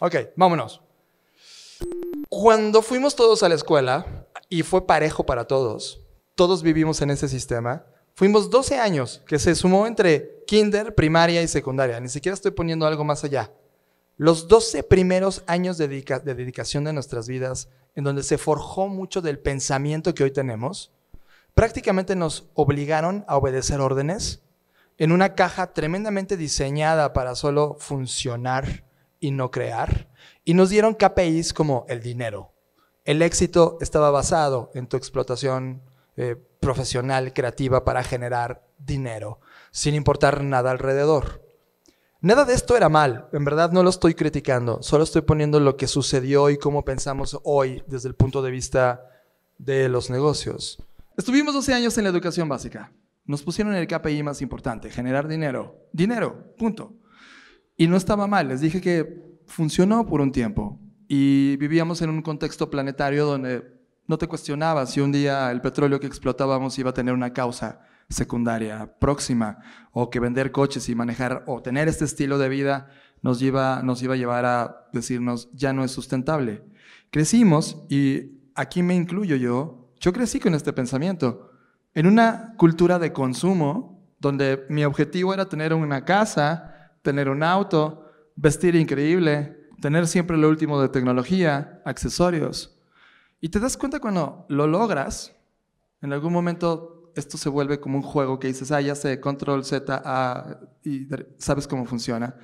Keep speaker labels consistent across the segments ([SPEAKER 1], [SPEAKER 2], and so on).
[SPEAKER 1] Ok, vámonos. Cuando fuimos todos a la escuela, y fue parejo para todos, todos vivimos en ese sistema, fuimos 12 años, que se sumó entre kinder, primaria y secundaria, ni siquiera estoy poniendo algo más allá. Los 12 primeros años de, de dedicación de nuestras vidas, en donde se forjó mucho del pensamiento que hoy tenemos, prácticamente nos obligaron a obedecer órdenes en una caja tremendamente diseñada para solo funcionar y no crear. Y nos dieron KPIs como el dinero. El éxito estaba basado en tu explotación eh, profesional, creativa para generar dinero, sin importar nada alrededor. Nada de esto era mal, en verdad no lo estoy criticando, solo estoy poniendo lo que sucedió y cómo pensamos hoy desde el punto de vista de los negocios. Estuvimos 12 años en la educación básica. Nos pusieron el KPI más importante, generar dinero. Dinero, punto. Y no estaba mal, les dije que funcionó por un tiempo. Y vivíamos en un contexto planetario donde no te cuestionabas si un día el petróleo que explotábamos iba a tener una causa secundaria próxima, o que vender coches y manejar o tener este estilo de vida nos, nos iba a llevar a decirnos ya no es sustentable. Crecimos, y aquí me incluyo yo, yo crecí con este pensamiento, en una cultura de consumo donde mi objetivo era tener una casa, tener un auto, vestir increíble, tener siempre lo último de tecnología, accesorios. Y te das cuenta cuando lo logras, en algún momento esto se vuelve como un juego que dices, ah, ya sé, control Z, A, y sabes cómo funciona.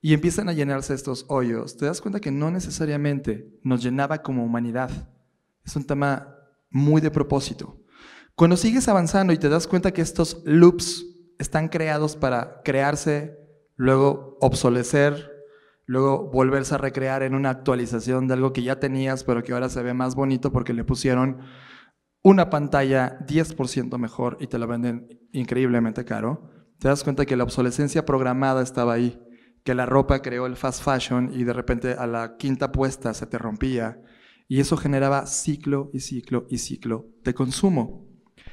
[SPEAKER 1] Y empiezan a llenarse estos hoyos. Te das cuenta que no necesariamente nos llenaba como humanidad. Es un tema muy de propósito. Cuando sigues avanzando y te das cuenta que estos loops están creados para crearse luego obsolecer, luego volverse a recrear en una actualización de algo que ya tenías, pero que ahora se ve más bonito porque le pusieron una pantalla 10% mejor y te la venden increíblemente caro, te das cuenta que la obsolescencia programada estaba ahí, que la ropa creó el fast fashion y de repente a la quinta puesta se te rompía y eso generaba ciclo y ciclo y ciclo de consumo.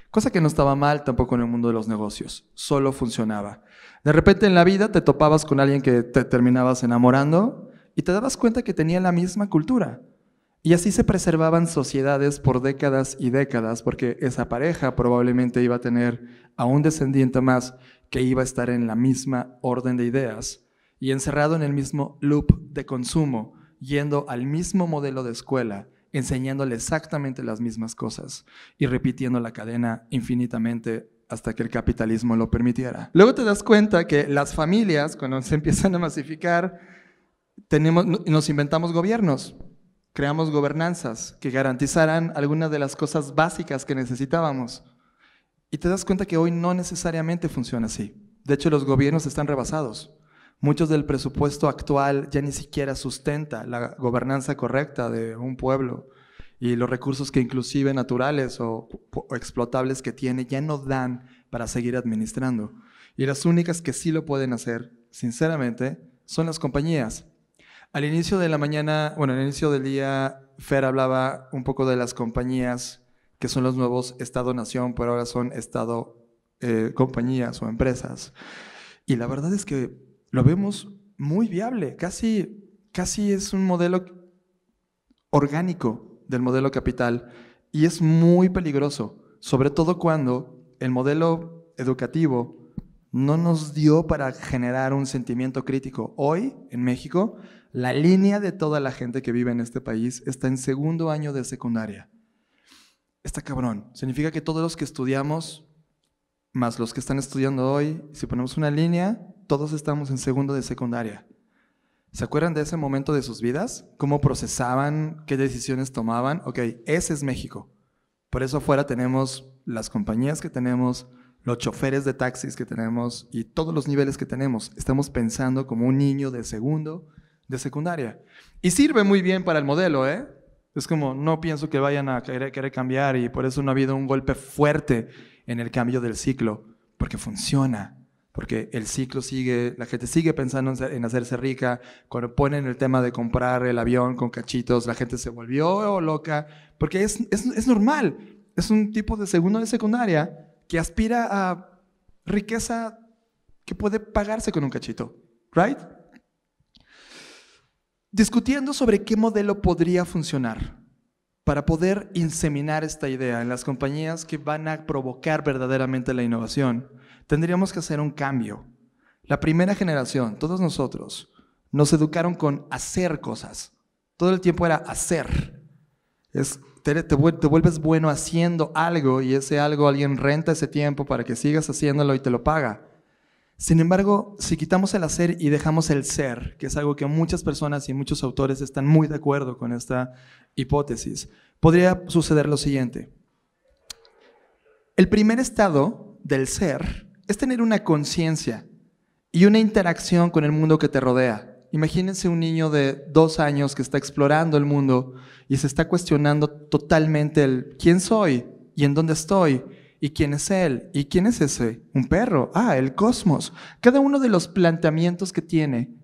[SPEAKER 1] Cosa que no estaba mal tampoco en el mundo de los negocios, solo funcionaba. De repente en la vida te topabas con alguien que te terminabas enamorando y te dabas cuenta que tenía la misma cultura. Y así se preservaban sociedades por décadas y décadas, porque esa pareja probablemente iba a tener a un descendiente más que iba a estar en la misma orden de ideas y encerrado en el mismo loop de consumo, yendo al mismo modelo de escuela, enseñándole exactamente las mismas cosas y repitiendo la cadena infinitamente hasta que el capitalismo lo permitiera. Luego te das cuenta que las familias, cuando se empiezan a masificar, tenemos, nos inventamos gobiernos, creamos gobernanzas que garantizaran algunas de las cosas básicas que necesitábamos. Y te das cuenta que hoy no necesariamente funciona así. De hecho, los gobiernos están rebasados. Muchos del presupuesto actual ya ni siquiera sustenta la gobernanza correcta de un pueblo y los recursos que inclusive naturales o, explotables que tiene ya no dan para seguir administrando. Y las únicas que sí lo pueden hacer, sinceramente, son las compañías. Al inicio de la mañana, bueno, al inicio del día, Fer hablaba un poco de las compañías que son los nuevos Estado-Nación, pero ahora son Estado-compañías eh, o empresas. Y la verdad es que lo vemos muy viable, casi, casi es un modelo orgánico del modelo capital y es muy peligroso, sobre todo cuando el modelo educativo no nos dio para generar un sentimiento crítico. Hoy, en México, la línea de toda la gente que vive en este país está en segundo año de secundaria. Está cabrón. Significa que todos los que estudiamos, más los que están estudiando hoy, si ponemos una línea, todos estamos en segundo de secundaria. ¿Se acuerdan de ese momento de sus vidas? ¿Cómo procesaban? ¿Qué decisiones tomaban? Ok, ese es México. Por eso afuera tenemos las compañías que tenemos, los choferes de taxis que tenemos y todos los niveles que tenemos. Estamos pensando como un niño de segundo, de secundaria. Y sirve muy bien para el modelo, ¿eh? Es como, no pienso que vayan a querer, querer cambiar y por eso no ha habido un golpe fuerte en el cambio del ciclo, porque funciona porque el ciclo sigue, la gente sigue pensando en hacerse rica, cuando ponen el tema de comprar el avión con cachitos, la gente se volvió loca, porque es, es, es normal, es un tipo de segundo de secundaria que aspira a riqueza que puede pagarse con un cachito, ¿right? Discutiendo sobre qué modelo podría funcionar para poder inseminar esta idea en las compañías que van a provocar verdaderamente la innovación tendríamos que hacer un cambio. La primera generación, todos nosotros, nos educaron con hacer cosas. Todo el tiempo era hacer. Es, te, te, vuelves bueno haciendo algo y ese algo alguien renta ese tiempo para que sigas haciéndolo y te lo paga. Sin embargo, si quitamos el hacer y dejamos el ser, que es algo que muchas personas y muchos autores están muy de acuerdo con esta hipótesis, podría suceder lo siguiente. El primer estado del ser es tener una conciencia y una interacción con el mundo que te rodea. Imagínense un niño de dos años que está explorando el mundo y se está cuestionando totalmente el quién soy y en dónde estoy y quién es él y quién es ese, un perro, ah, el cosmos. Cada uno de los planteamientos que tiene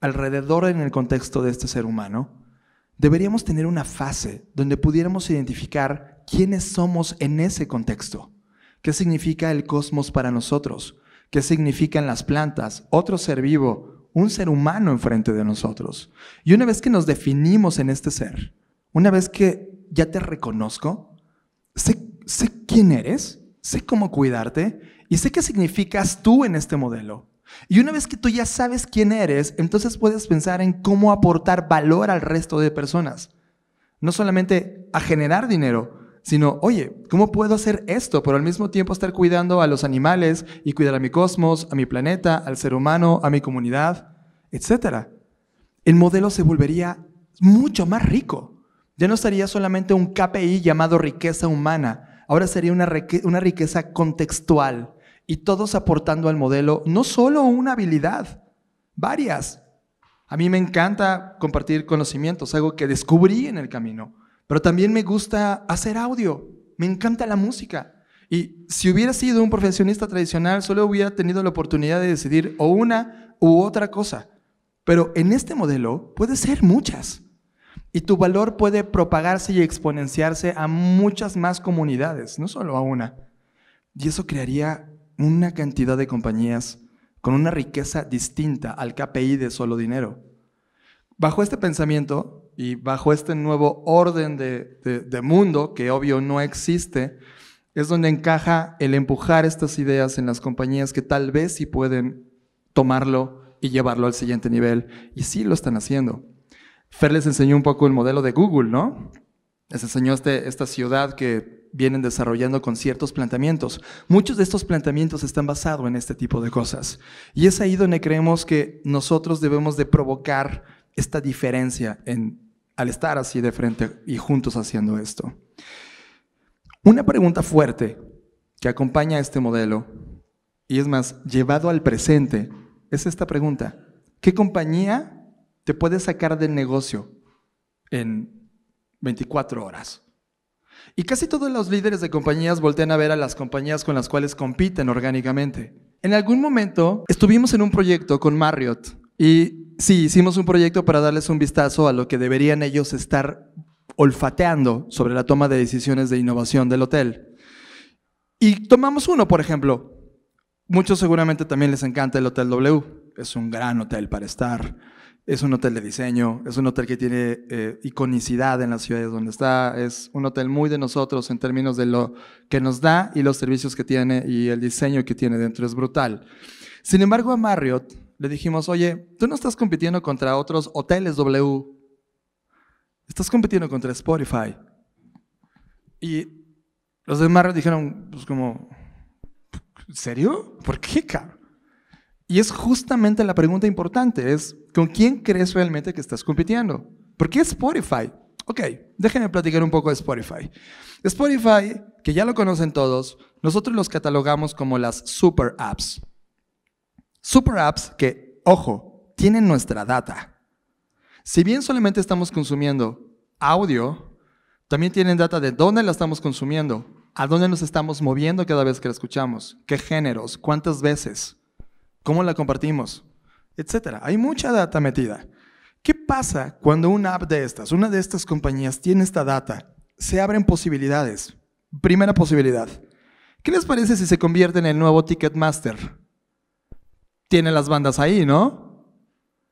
[SPEAKER 1] alrededor en el contexto de este ser humano, deberíamos tener una fase donde pudiéramos identificar quiénes somos en ese contexto. ¿Qué significa el cosmos para nosotros? ¿Qué significan las plantas? Otro ser vivo, un ser humano enfrente de nosotros. Y una vez que nos definimos en este ser, una vez que ya te reconozco, sé, sé quién eres, sé cómo cuidarte y sé qué significas tú en este modelo. Y una vez que tú ya sabes quién eres, entonces puedes pensar en cómo aportar valor al resto de personas. No solamente a generar dinero, sino, oye, ¿cómo puedo hacer esto, pero al mismo tiempo estar cuidando a los animales y cuidar a mi cosmos, a mi planeta, al ser humano, a mi comunidad, etc. El modelo se volvería mucho más rico. Ya no sería solamente un KPI llamado riqueza humana, ahora sería una riqueza contextual y todos aportando al modelo no solo una habilidad, varias. A mí me encanta compartir conocimientos, algo que descubrí en el camino. Pero también me gusta hacer audio. Me encanta la música. Y si hubiera sido un profesionista tradicional, solo hubiera tenido la oportunidad de decidir o una u otra cosa. Pero en este modelo puede ser muchas. Y tu valor puede propagarse y exponenciarse a muchas más comunidades, no solo a una. Y eso crearía una cantidad de compañías con una riqueza distinta al KPI de solo dinero. Bajo este pensamiento, y bajo este nuevo orden de, mundo, que obvio no existe, es donde encaja el empujar estas ideas en las compañías que tal vez sí pueden tomarlo y llevarlo al siguiente nivel. Y sí lo están haciendo. Fer les enseñó un poco el modelo de Google, ¿no? Les enseñó este, esta ciudad que vienen desarrollando con ciertos planteamientos. Muchos de estos planteamientos están basados en este tipo de cosas. Y es ahí donde creemos que nosotros debemos de provocar esta diferencia en al estar así de frente y juntos haciendo esto. Una pregunta fuerte que acompaña a este modelo, y es más, llevado al presente, es esta pregunta. ¿Qué compañía te puede sacar del negocio en 24 horas? Y casi todos los líderes de compañías voltean a ver a las compañías con las cuales compiten orgánicamente. En algún momento estuvimos en un proyecto con Marriott y sí, hicimos un proyecto para darles un vistazo a lo que deberían ellos estar olfateando sobre la toma de decisiones de innovación del hotel. Y tomamos uno, por ejemplo. Muchos seguramente también les encanta el Hotel W. Es un gran hotel para estar. Es un hotel de diseño, es un hotel que tiene eh, iconicidad en las ciudades donde está, es un hotel muy de nosotros en términos de lo que nos da y los servicios que tiene y el diseño que tiene dentro es brutal. Sin embargo, a Marriott le dijimos, oye, tú no estás compitiendo contra otros hoteles W, estás compitiendo contra Spotify. Y los demás dijeron, pues como, ¿en serio? ¿Por qué, cabrón? Y es justamente la pregunta importante, es ¿con quién crees realmente que estás compitiendo? ¿Por qué Spotify? Ok, déjenme platicar un poco de Spotify. Spotify, que ya lo conocen todos, nosotros los catalogamos como las super apps. Super apps que, ojo, tienen nuestra data. Si bien solamente estamos consumiendo audio, también tienen data de dónde la estamos consumiendo, a dónde nos estamos moviendo cada vez que la escuchamos, qué géneros, cuántas veces, cómo la compartimos, etc. Hay mucha data metida. ¿Qué pasa cuando una app de estas, una de estas compañías tiene esta data? Se abren posibilidades. Primera posibilidad. ¿Qué les parece si se convierte en el nuevo Ticketmaster? tiene las bandas ahí, ¿no?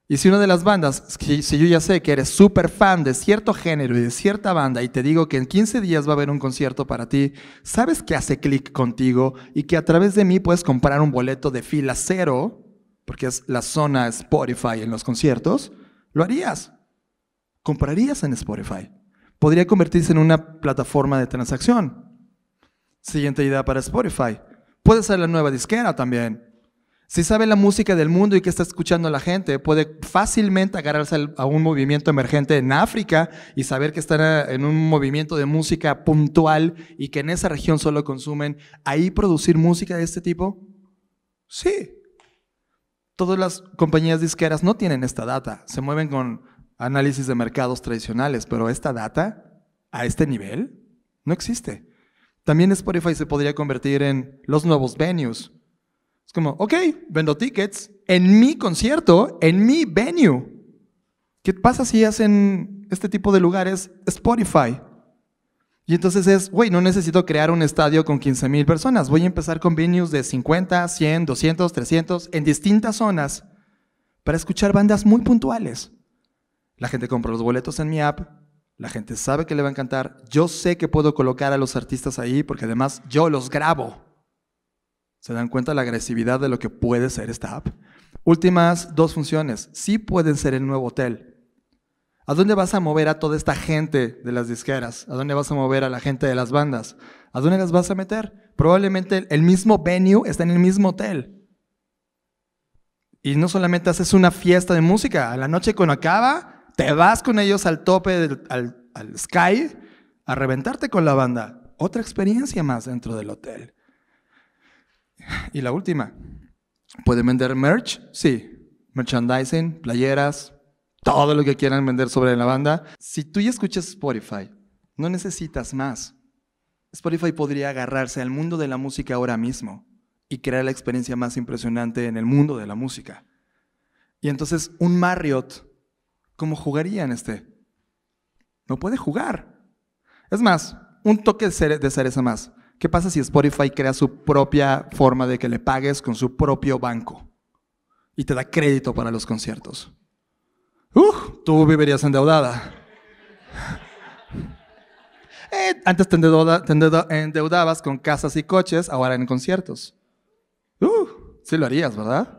[SPEAKER 1] Y si una de las bandas, si, yo ya sé que eres súper fan de cierto género y de cierta banda y te digo que en 15 días va a haber un concierto para ti, sabes que hace clic contigo y que a través de mí puedes comprar un boleto de fila cero, porque es la zona Spotify en los conciertos, lo harías. Comprarías en Spotify. Podría convertirse en una plataforma de transacción. Siguiente idea para Spotify. Puede ser la nueva disquera también. Si sabe la música del mundo y qué está escuchando la gente, puede fácilmente agarrarse a un movimiento emergente en África y saber que están eh, en un movimiento de música puntual y que en esa región solo consumen. ¿Ahí producir música de este tipo? Sí. Todas las compañías disqueras no tienen esta data. Se mueven con análisis de mercados tradicionales, pero esta data a este nivel no existe. También Spotify se podría convertir en los nuevos venues es como, ok, vendo tickets en mi concierto, en mi venue. ¿Qué pasa si hacen este tipo de lugares Spotify? Y entonces es, güey, no necesito crear un estadio con 15 mil personas. Voy a empezar con venues de 50, 100, 200, 300 en distintas zonas para escuchar bandas muy puntuales. La gente compra los boletos en mi app, la gente sabe que le va a encantar. Yo sé que puedo colocar a los artistas ahí porque además yo los grabo. ¿Se dan cuenta de la agresividad de lo que puede ser esta app? Últimas dos funciones. Sí pueden ser el nuevo hotel. ¿A dónde vas a mover a toda esta gente de las disqueras? ¿A dónde vas a mover a la gente de las bandas? ¿A dónde las vas a meter? Probablemente el mismo venue está en el mismo hotel. Y no solamente haces una fiesta de música, a la noche cuando acaba, te vas con ellos al tope, al, al sky, a reventarte con la banda. Otra experiencia más dentro del hotel. Y la última, ¿pueden vender merch? Sí, merchandising, playeras, todo lo que quieran vender sobre la banda. Si tú ya escuchas Spotify, no necesitas más. Spotify podría agarrarse al mundo de la música ahora mismo y crear la experiencia más impresionante en el mundo de la música. Y entonces un Marriott, ¿cómo jugaría en este? No puede jugar. Es más, un toque de cereza más. ¿Qué pasa si Spotify crea su propia forma de que le pagues con su propio banco y te da crédito para los conciertos? ¡Uf! tú vivirías endeudada. Eh, antes te, endeudabas con casas y coches, ahora en conciertos. ¡Uf! sí lo harías, ¿verdad?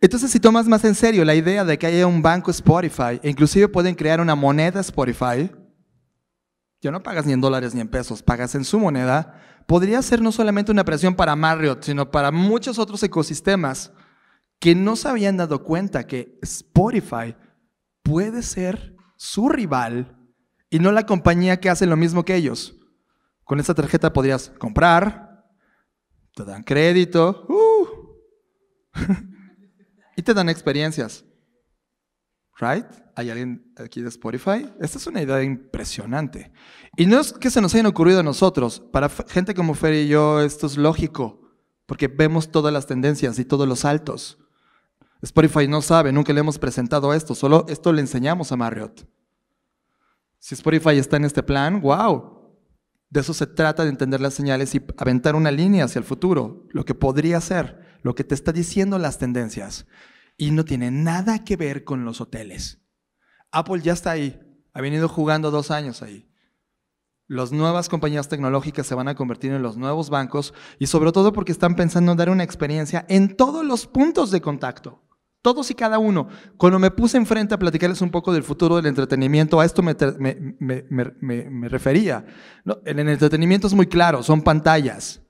[SPEAKER 1] Entonces, si tomas más en serio la idea de que haya un banco Spotify, e inclusive pueden crear una moneda Spotify, ya no pagas ni en dólares ni en pesos, pagas en su moneda podría ser no solamente una presión para Marriott, sino para muchos otros ecosistemas que no se habían dado cuenta que Spotify puede ser su rival y no la compañía que hace lo mismo que ellos. Con esta tarjeta podrías comprar, te dan crédito uh, y te dan experiencias right? Hay alguien aquí de Spotify. Esta es una idea impresionante. Y no es que se nos hayan ocurrido a nosotros. Para gente como Fer y yo, esto es lógico, porque vemos todas las tendencias y todos los altos. Spotify no sabe, nunca le hemos presentado esto, solo esto le enseñamos a Marriott. Si Spotify está en este plan, wow. De eso se trata de entender las señales y aventar una línea hacia el futuro, lo que podría ser, lo que te está diciendo las tendencias. Y no tiene nada que ver con los hoteles. Apple ya está ahí. Ha venido jugando dos años ahí. Las nuevas compañías tecnológicas se van a convertir en los nuevos bancos y sobre todo porque están pensando en dar una experiencia en todos los puntos de contacto. Todos y cada uno. Cuando me puse enfrente a platicarles un poco del futuro del entretenimiento, a esto me, refería. el entretenimiento es muy claro, son pantallas.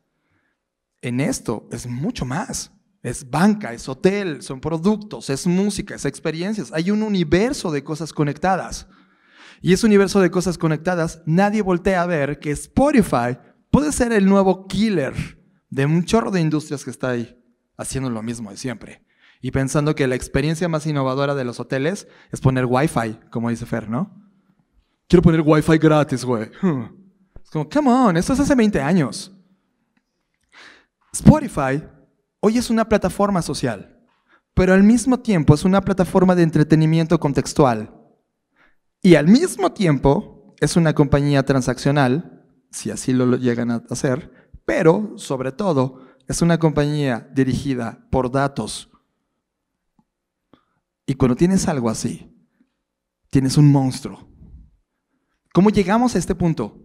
[SPEAKER 1] En esto es mucho más. Es banca, es hotel, son productos, es música, es experiencias. Hay un universo de cosas conectadas. Y ese universo de cosas conectadas, nadie voltea a ver que Spotify puede ser el nuevo killer de un chorro de industrias que está ahí haciendo lo mismo de siempre. Y pensando que la experiencia más innovadora de los hoteles es poner Wi-Fi, como dice Fer, ¿no? Quiero poner Wi-Fi gratis, güey. Es como, come on, esto es hace 20 años. Spotify Hoy es una plataforma social, pero al mismo tiempo es una plataforma de entretenimiento contextual. Y al mismo tiempo es una compañía transaccional, si así lo llegan a hacer, pero sobre todo es una compañía dirigida por datos. Y cuando tienes algo así, tienes un monstruo. ¿Cómo llegamos a este punto?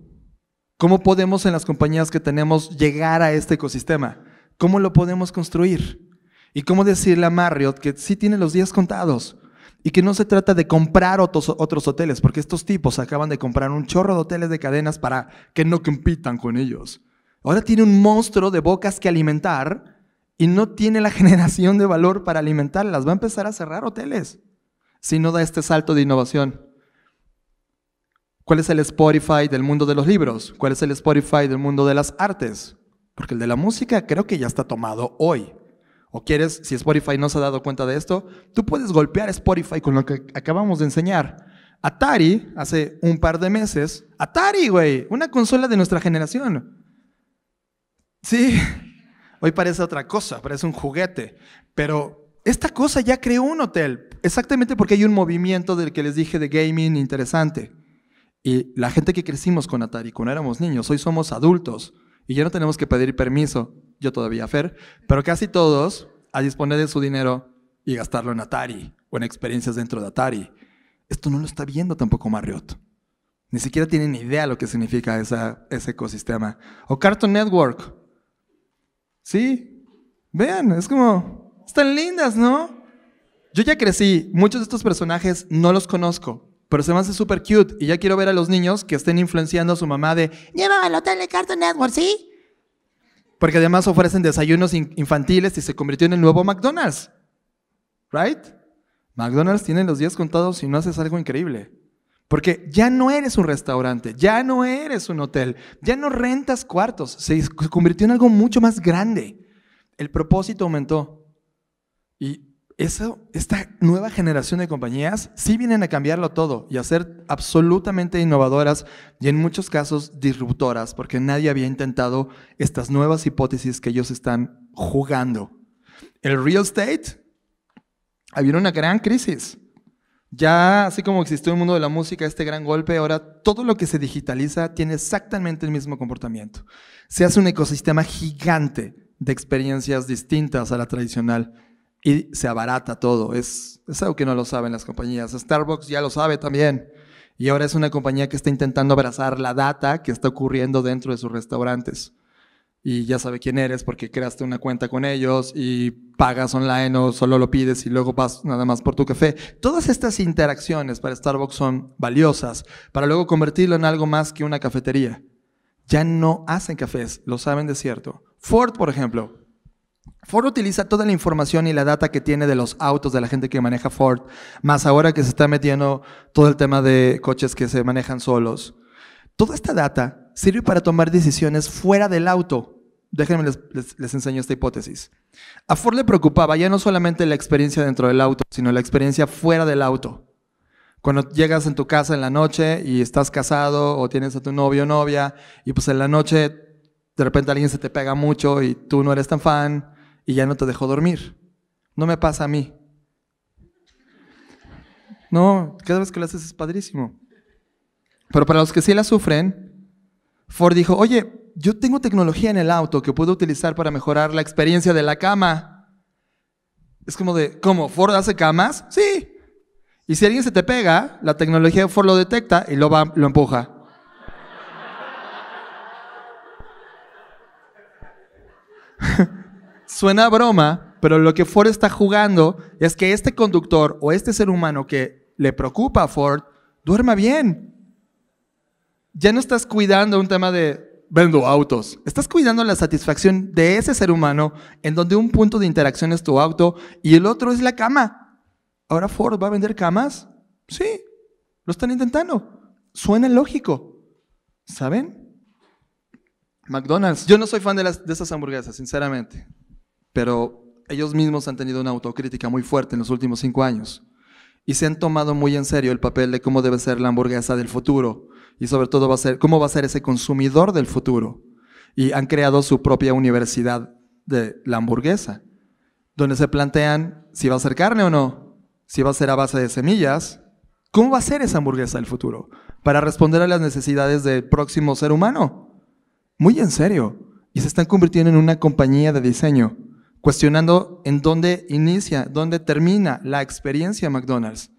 [SPEAKER 1] ¿Cómo podemos en las compañías que tenemos llegar a este ecosistema? ¿Cómo lo podemos construir? ¿Y cómo decirle a Marriott que sí tiene los días contados? Y que no se trata de comprar otros, otros hoteles, porque estos tipos acaban de comprar un chorro de hoteles de cadenas para que no compitan con ellos. Ahora tiene un monstruo de bocas que alimentar y no tiene la generación de valor para alimentarlas. Va a empezar a cerrar hoteles si no da este salto de innovación. ¿Cuál es el Spotify del mundo de los libros? ¿Cuál es el Spotify del mundo de las artes? Porque el de la música creo que ya está tomado hoy. O quieres, si Spotify no se ha dado cuenta de esto, tú puedes golpear Spotify con lo que acabamos de enseñar. Atari, hace un par de meses, Atari, güey, una consola de nuestra generación. Sí, hoy parece otra cosa, parece un juguete, pero esta cosa ya creó un hotel, exactamente porque hay un movimiento del que les dije de gaming interesante. Y la gente que crecimos con Atari cuando éramos niños, hoy somos adultos. Y ya no tenemos que pedir permiso, yo todavía, Fer, pero casi todos a disponer de su dinero y gastarlo en Atari o en experiencias dentro de Atari. Esto no lo está viendo tampoco Marriott. Ni siquiera tienen idea lo que significa ese ecosistema. O Cartoon Network. Sí, vean, es como, están lindas, ¿no? Yo ya crecí, muchos de estos personajes no los conozco, pero se me hace súper cute y ya quiero ver a los niños que estén influenciando a su mamá de llévame al hotel de Cartoon Network, ¿sí? Porque además ofrecen desayunos infantiles y se convirtió en el nuevo McDonald's. ¿Right? McDonald's tiene los días contados y no haces algo increíble. Porque ya no eres un restaurante, ya no eres un hotel, ya no rentas cuartos, se convirtió en algo mucho más grande. El propósito aumentó. Y eso, esta nueva generación de compañías sí vienen a cambiarlo todo y a ser absolutamente innovadoras y en muchos casos disruptoras, porque nadie había intentado estas nuevas hipótesis que ellos están jugando. El real estate, habido una gran crisis. Ya, así como existió el mundo de la música, este gran golpe, ahora todo lo que se digitaliza tiene exactamente el mismo comportamiento. Se hace un ecosistema gigante de experiencias distintas a la tradicional y se abarata todo. Es, es algo que no lo saben las compañías. Starbucks ya lo sabe también. Y ahora es una compañía que está intentando abrazar la data que está ocurriendo dentro de sus restaurantes. Y ya sabe quién eres porque creaste una cuenta con ellos y pagas online o solo lo pides y luego pasas nada más por tu café. Todas estas interacciones para Starbucks son valiosas para luego convertirlo en algo más que una cafetería. Ya no hacen cafés, lo saben de cierto. Ford, por ejemplo, Ford utiliza toda la información y la data que tiene de los autos de la gente que maneja Ford, más ahora que se está metiendo todo el tema de coches que se manejan solos. Toda esta data sirve para tomar decisiones fuera del auto. Déjenme les, enseño esta hipótesis. A Ford le preocupaba ya no solamente la experiencia dentro del auto, sino la experiencia fuera del auto. Cuando llegas en tu casa en la noche y estás casado o tienes a tu novio o novia y pues en la noche de repente alguien se te pega mucho y tú no eres tan fan y ya no te dejó dormir. No me pasa a mí. No, cada vez que lo haces es padrísimo. Pero para los que sí la sufren, Ford dijo, oye, yo tengo tecnología en el auto que puedo utilizar para mejorar la experiencia de la cama. Es como de, ¿cómo? ¿Ford hace camas? Sí. Y si alguien se te pega, la tecnología de Ford lo detecta y lo, va, lo empuja. Suena broma, pero lo que Ford está jugando es que este conductor o este ser humano que le preocupa a Ford duerma bien. Ya no estás cuidando un tema de vendo autos. Estás cuidando la satisfacción de ese ser humano en donde un punto de interacción es tu auto y el otro es la cama. ¿Ahora Ford va a vender camas? Sí, lo están intentando. Suena lógico. ¿Saben? McDonald's. Yo no soy fan de, las, de esas hamburguesas, sinceramente pero ellos mismos han tenido una autocrítica muy fuerte en los últimos cinco años y se han tomado muy en serio el papel de cómo debe ser la hamburguesa del futuro y sobre todo cómo va a ser ese consumidor del futuro y han creado su propia universidad de la hamburguesa donde se plantean si va a ser carne o no, si va a ser a base de semillas, cómo va a ser esa hamburguesa del futuro para responder a las necesidades del próximo ser humano. Muy en serio, y se están convirtiendo en una compañía de diseño cuestionando en dónde inicia, dónde termina la experiencia McDonald's.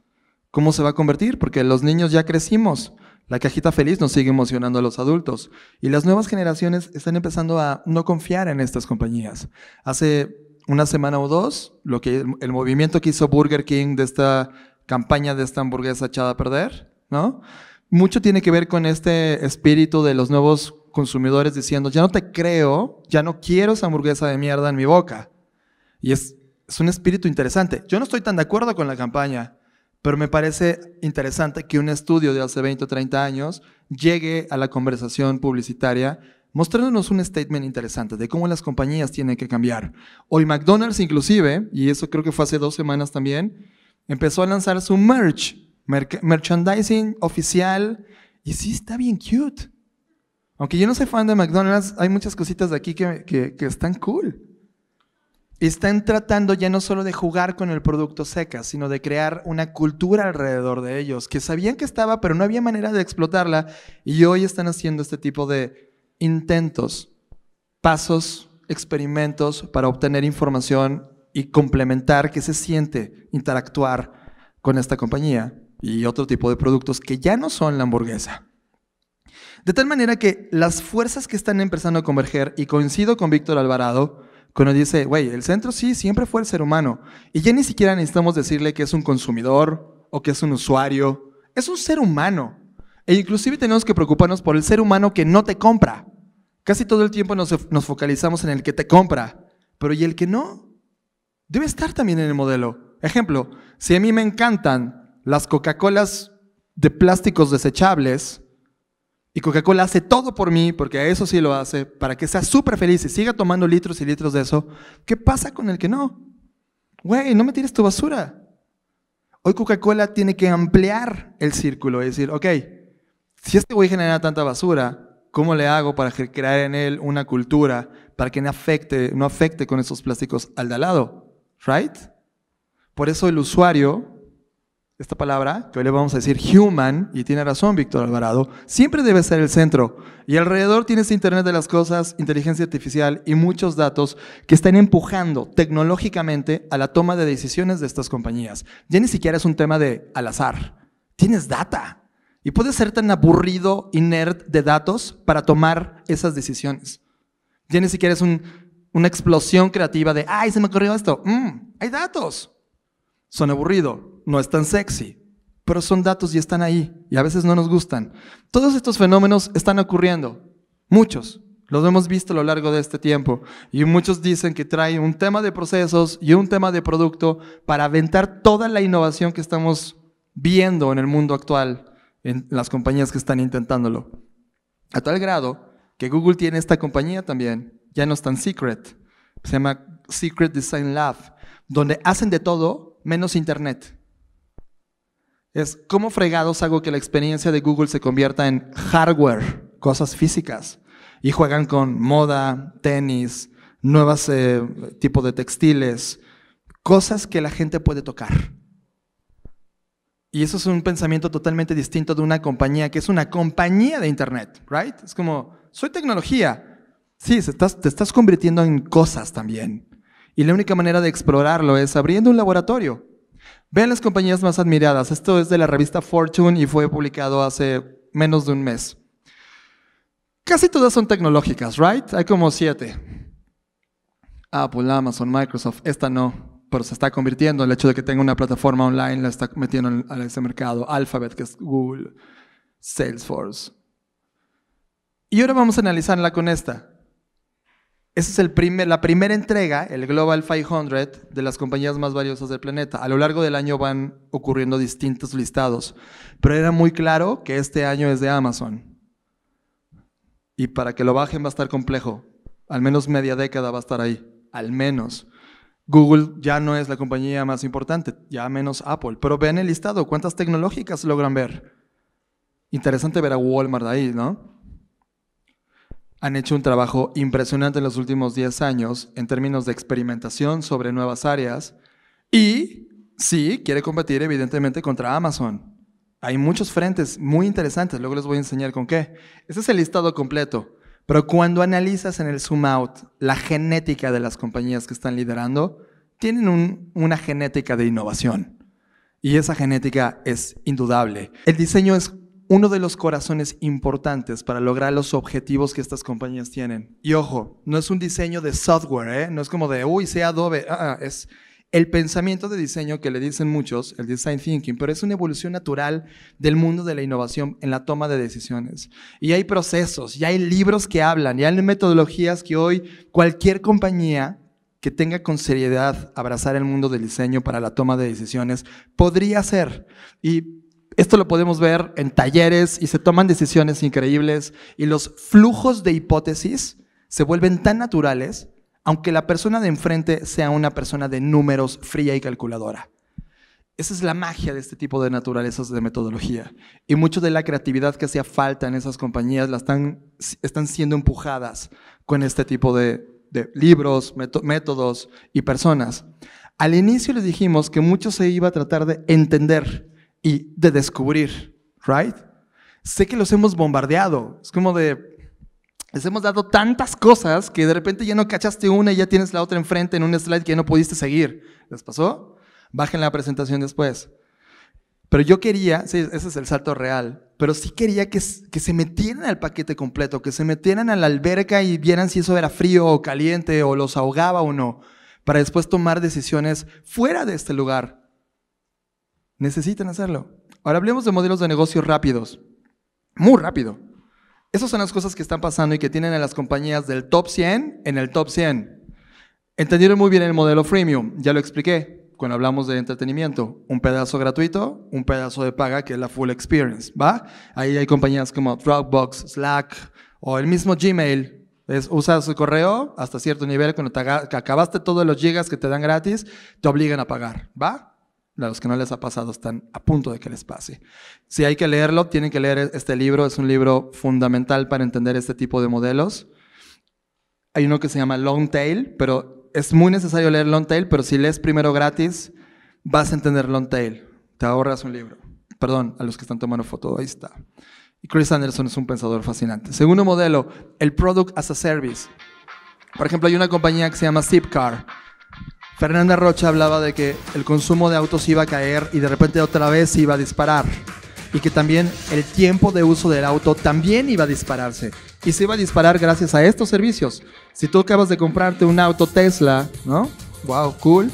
[SPEAKER 1] ¿Cómo se va a convertir? Porque los niños ya crecimos. La cajita feliz nos sigue emocionando a los adultos. Y las nuevas generaciones están empezando a no confiar en estas compañías. Hace una semana o dos, lo que, el movimiento que hizo Burger King de esta campaña de esta hamburguesa echada a perder, ¿no? Mucho tiene que ver con este espíritu de los nuevos consumidores diciendo, ya no te creo, ya no quiero esa hamburguesa de mierda en mi boca. Y es, un espíritu interesante. Yo no estoy tan de acuerdo con la campaña, pero me parece interesante que un estudio de hace 20 o 30 años llegue a la conversación publicitaria mostrándonos un statement interesante de cómo las compañías tienen que cambiar. Hoy McDonald's inclusive, y eso creo que fue hace dos semanas también, empezó a lanzar su merch, merchandising oficial, y sí está bien cute. Aunque yo no soy fan de McDonald's, hay muchas cositas de aquí que, que están cool están tratando ya no solo de jugar con el producto seca, sino de crear una cultura alrededor de ellos, que sabían que estaba, pero no había manera de explotarla, y hoy están haciendo este tipo de intentos, pasos, experimentos para obtener información y complementar qué se siente interactuar con esta compañía y otro tipo de productos que ya no son la hamburguesa. De tal manera que las fuerzas que están empezando a converger, y coincido con Víctor Alvarado, cuando dice, güey, el centro sí siempre fue el ser humano. Y ya ni siquiera necesitamos decirle que es un consumidor o que es un usuario. Es un ser humano. E inclusive tenemos que preocuparnos por el ser humano que no te compra. Casi todo el tiempo nos, nos focalizamos en el que te compra. Pero ¿y el que no? Debe estar también en el modelo. Ejemplo, si a mí me encantan las Coca-Colas de plásticos desechables, y Coca-Cola hace todo por mí, porque a eso sí lo hace, para que sea súper feliz y siga tomando litros y litros de eso. ¿Qué pasa con el que no? Güey, no me tires tu basura. Hoy Coca-Cola tiene que ampliar el círculo y decir, ok, si este güey genera tanta basura, ¿cómo le hago para crear en él una cultura para que no afecte, no afecte con esos plásticos al de lado? ¿Right? Por eso el usuario esta palabra, que hoy le vamos a decir human, y tiene razón Víctor Alvarado, siempre debe ser el centro. Y alrededor tienes este Internet de las Cosas, inteligencia artificial y muchos datos que están empujando tecnológicamente a la toma de decisiones de estas compañías. Ya ni siquiera es un tema de al azar. Tienes data. Y puedes ser tan aburrido y nerd de datos para tomar esas decisiones. Ya ni siquiera es una explosión creativa de, ay, se me ocurrió esto. Mm, hay datos son aburridos, no es tan sexy, pero son datos y están ahí y a veces no nos gustan. Todos estos fenómenos están ocurriendo, muchos. Los hemos visto a lo largo de este tiempo y muchos dicen que trae un tema de procesos y un tema de producto para aventar toda la innovación que estamos viendo en el mundo actual, en las compañías que están intentándolo. A tal grado que Google tiene esta compañía también, ya no es tan secret, se llama Secret Design Lab, donde hacen de todo menos Internet. Es como fregados hago que la experiencia de Google se convierta en hardware, cosas físicas. Y juegan con moda, tenis, nuevos eh, tipos de textiles, cosas que la gente puede tocar. Y eso es un pensamiento totalmente distinto de una compañía que es una compañía de Internet, ¿right? Es como, soy tecnología. Sí, te estás convirtiendo en cosas también. Y la única manera de explorarlo es abriendo un laboratorio. Vean las compañías más admiradas. Esto es de la revista Fortune y fue publicado hace menos de un mes. Casi todas son tecnológicas, ¿right? Hay como siete. Apple, Amazon, Microsoft, esta no, pero se está convirtiendo. El hecho de que tenga una plataforma online la está metiendo a ese mercado. Alphabet, que es Google, Salesforce. Y ahora vamos a analizarla con esta. Esa es la primera entrega, el Global 500, de las compañías más valiosas del planeta. A lo largo del año van ocurriendo distintos listados, pero era muy claro que este año es de Amazon. Y para que lo bajen va a estar complejo. Al menos media década va a estar ahí. Al menos. Google ya no es la compañía más importante, ya menos Apple. Pero vean el listado, cuántas tecnológicas logran ver. Interesante ver a Walmart ahí, ¿no? han hecho un trabajo impresionante en los últimos 10 años en términos de experimentación sobre nuevas áreas y sí quiere competir evidentemente contra Amazon. Hay muchos frentes muy interesantes, luego les voy a enseñar con qué. Ese es el listado completo, pero cuando analizas en el zoom out la genética de las compañías que están liderando, tienen una genética de innovación. Y esa genética es indudable. El diseño es uno de los corazones importantes para lograr los objetivos que estas compañías tienen. Y ojo, no es un diseño de software, ¿eh? no es como de, uy, sea Adobe, ah, ah, es el pensamiento de diseño que le dicen muchos, el design thinking, pero es una evolución natural del mundo de la innovación en la toma de decisiones. Y hay procesos, y hay libros que hablan, y hay metodologías que hoy cualquier compañía que tenga con seriedad abrazar el mundo del diseño para la toma de decisiones podría hacer. Y esto lo podemos ver en talleres y se toman decisiones increíbles y los flujos de hipótesis se vuelven tan naturales, aunque la persona de enfrente sea una persona de números fría y calculadora. Esa es la magia de este tipo de naturalezas de metodología. Y mucho de la creatividad que hacía falta en esas compañías la están, están siendo empujadas con este tipo de, de libros, métodos y personas. Al inicio les dijimos que mucho se iba a tratar de entender y de descubrir, ¿right? Sé que los hemos bombardeado, es como de, les hemos dado tantas cosas que de repente ya no cachaste una y ya tienes la otra enfrente en un slide que ya no pudiste seguir. ¿Les pasó? Bajen la presentación después. Pero yo quería, sí, ese es el salto real, pero sí quería que, que, se metieran al paquete completo, que se metieran a la alberca y vieran si eso era frío o caliente o los ahogaba o no, para después tomar decisiones fuera de este lugar, Necesitan hacerlo. Ahora hablemos de modelos de negocio rápidos. Muy rápido. Esas son las cosas que están pasando y que tienen a las compañías del top 100 en el top 100. Entendieron muy bien el modelo freemium, ya lo expliqué cuando hablamos de entretenimiento. Un pedazo gratuito, un pedazo de paga que es la full experience, ¿va? Ahí hay compañías como Dropbox, Slack o el mismo Gmail. Es, usas su correo hasta cierto nivel, cuando acabaste todos los gigas que te dan gratis, te obligan a pagar, ¿va? a los que no les ha pasado están a punto de que les pase. Si hay que leerlo, tienen que leer e-, este libro, es un libro fundamental para entender este tipo de modelos. Hay uno que se llama Long Tail, pero es muy necesario leer Long Tail, pero si lees primero gratis, vas a entender Long Tail, te ahorras un libro. Perdón, a los que están tomando foto, ahí está. Y Chris Anderson es un pensador fascinante. Segundo modelo, el Product as a Service. Por ejemplo, hay una compañía que se llama Zipcar Fernanda Rocha hablaba de que el consumo de autos iba a caer y de repente otra vez iba a disparar. Y que también el tiempo de uso del auto también iba a dispararse. Y se iba a disparar gracias a estos servicios. Si tú acabas de comprarte un auto Tesla, ¿no? Wow, cool.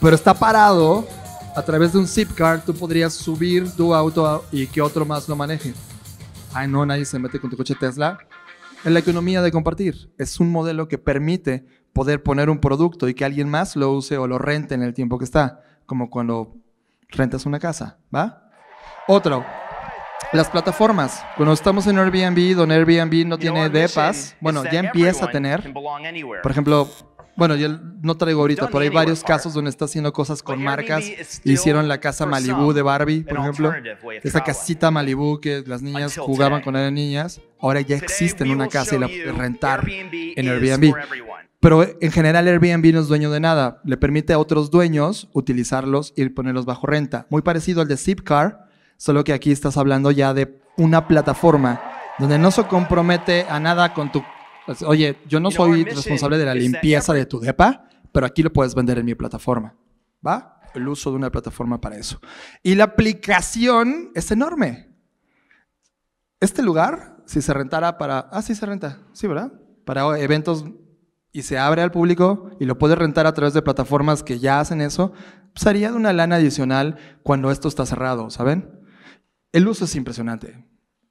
[SPEAKER 1] Pero está parado, a través de un Zipcar, tú podrías subir tu auto y que otro más lo maneje. Ay, no, nadie se mete con tu coche Tesla. Es la economía de compartir. Es un modelo que permite poder poner un producto y que alguien más lo use o lo rente en el tiempo que está, como cuando rentas una casa, ¿va? Otro, las plataformas. Cuando estamos en Airbnb, donde Airbnb no tiene depas, bueno, ya empieza a tener, por ejemplo, bueno, yo no traigo ahorita, pero hay varios casos donde está haciendo cosas con marcas. Hicieron la casa Malibu de Barbie, por ejemplo. Esa casita Malibu que las niñas jugaban con las niñas. Ahora ya existe en una casa y la rentar en Airbnb. Pero en general Airbnb no es dueño de nada. Le permite a otros dueños utilizarlos y ponerlos bajo renta. Muy parecido al de Zipcar, solo que aquí estás hablando ya de una plataforma donde no se compromete a nada con tu... oye, yo no soy responsable de la limpieza de tu depa, pero aquí lo puedes vender en mi plataforma. ¿Va? El uso de una plataforma para eso. Y la aplicación es enorme. Este lugar, si se rentara para... Ah, sí se renta. Sí, ¿verdad? Para eventos y se abre al público y lo puedes rentar a través de plataformas que ya hacen eso, sería pues, de una lana adicional cuando esto está cerrado, ¿saben? El uso es impresionante,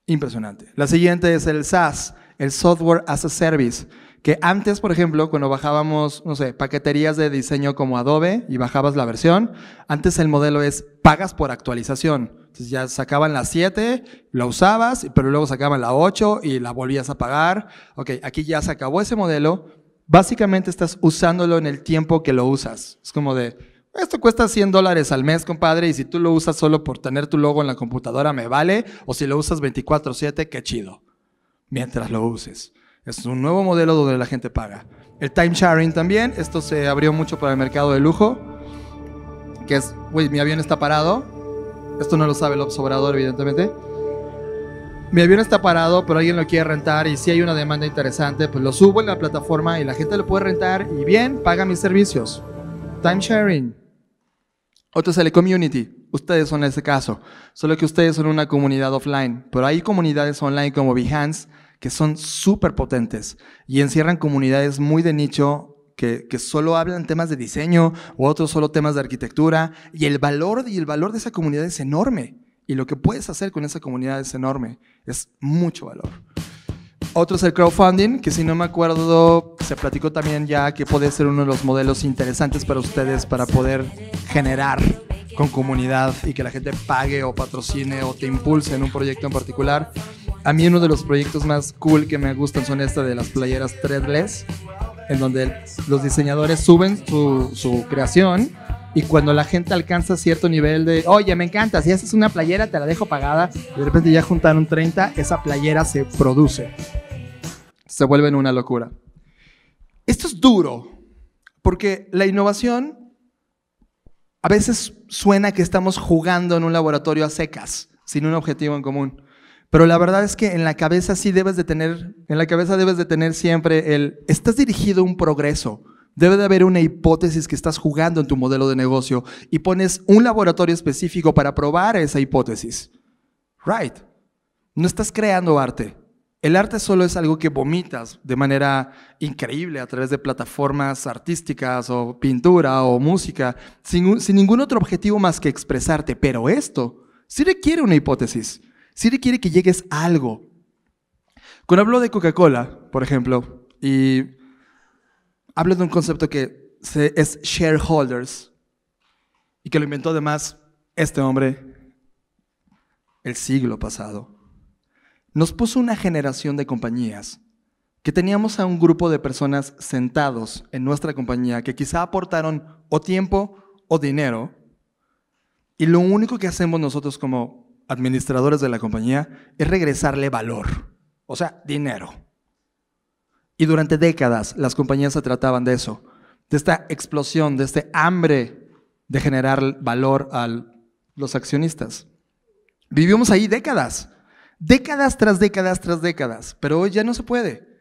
[SPEAKER 1] impresionante. La siguiente es el SaaS, el Software as a Service, que antes, por ejemplo, cuando bajábamos, no sé, paqueterías de diseño como Adobe y bajabas la versión, antes el modelo es pagas por actualización. Entonces ya sacaban la 7, la usabas, pero luego sacaban la 8 y la volvías a pagar. Ok, aquí ya se acabó ese modelo básicamente estás usándolo en el tiempo que lo usas. Es como de, esto cuesta 100 dólares al mes, compadre, y si tú lo usas solo por tener tu logo en la computadora, me vale, o si lo usas 24/7, qué chido, mientras lo uses. Es un nuevo modelo donde la gente paga. El time sharing también, esto se abrió mucho para el mercado de lujo, que es, güey, mi avión está parado, esto no lo sabe el observador, evidentemente mi avión está parado, pero alguien lo quiere rentar y si hay una demanda interesante, pues lo subo en la plataforma y la gente lo puede rentar y bien, paga mis servicios. Time sharing. Otro es el community. Ustedes son en ese caso. Solo que ustedes son una comunidad offline. Pero hay comunidades online como Behance que son súper potentes y encierran comunidades muy de nicho que, que, solo hablan temas de diseño o otros solo temas de arquitectura. Y el valor, y el valor de esa comunidad es enorme. Y lo que puedes hacer con esa comunidad es enorme, es mucho valor. Otro es el crowdfunding, que si no me acuerdo, se platicó también ya que puede ser uno de los modelos interesantes para ustedes para poder generar con comunidad y que la gente pague o patrocine o te impulse en un proyecto en particular. A mí uno de los proyectos más cool que me gustan son esta de las playeras Threadless, en donde los diseñadores suben su, su creación y cuando la gente alcanza cierto nivel de, oye, me encanta, si haces una playera te la dejo pagada, de repente ya juntaron 30, esa playera se produce. Se vuelve una locura. Esto es duro, porque la innovación a veces suena que estamos jugando en un laboratorio a secas, sin un objetivo en común. Pero la verdad es que en la cabeza sí debes de tener, en la cabeza debes de tener siempre el, estás dirigido a un progreso, Debe de haber una hipótesis que estás jugando en tu modelo de negocio y pones un laboratorio específico para probar esa hipótesis. Right. No estás creando arte. El arte solo es algo que vomitas de manera increíble a través de plataformas artísticas o pintura o música, sin, ningún otro objetivo más que expresarte. Pero esto sí requiere una hipótesis, sí requiere que llegues a algo. Cuando hablo de Coca-Cola, por ejemplo, y Hablo de un concepto que es shareholders y que lo inventó además este hombre el siglo pasado. Nos puso una generación de compañías que teníamos a un grupo de personas sentados en nuestra compañía que quizá aportaron o tiempo o dinero y lo único que hacemos nosotros como administradores de la compañía es regresarle valor, o sea, dinero. Y durante décadas las compañías se trataban de eso, de esta explosión, de este hambre de generar valor a los accionistas. Vivimos ahí décadas, décadas tras décadas tras décadas, pero hoy ya no se puede.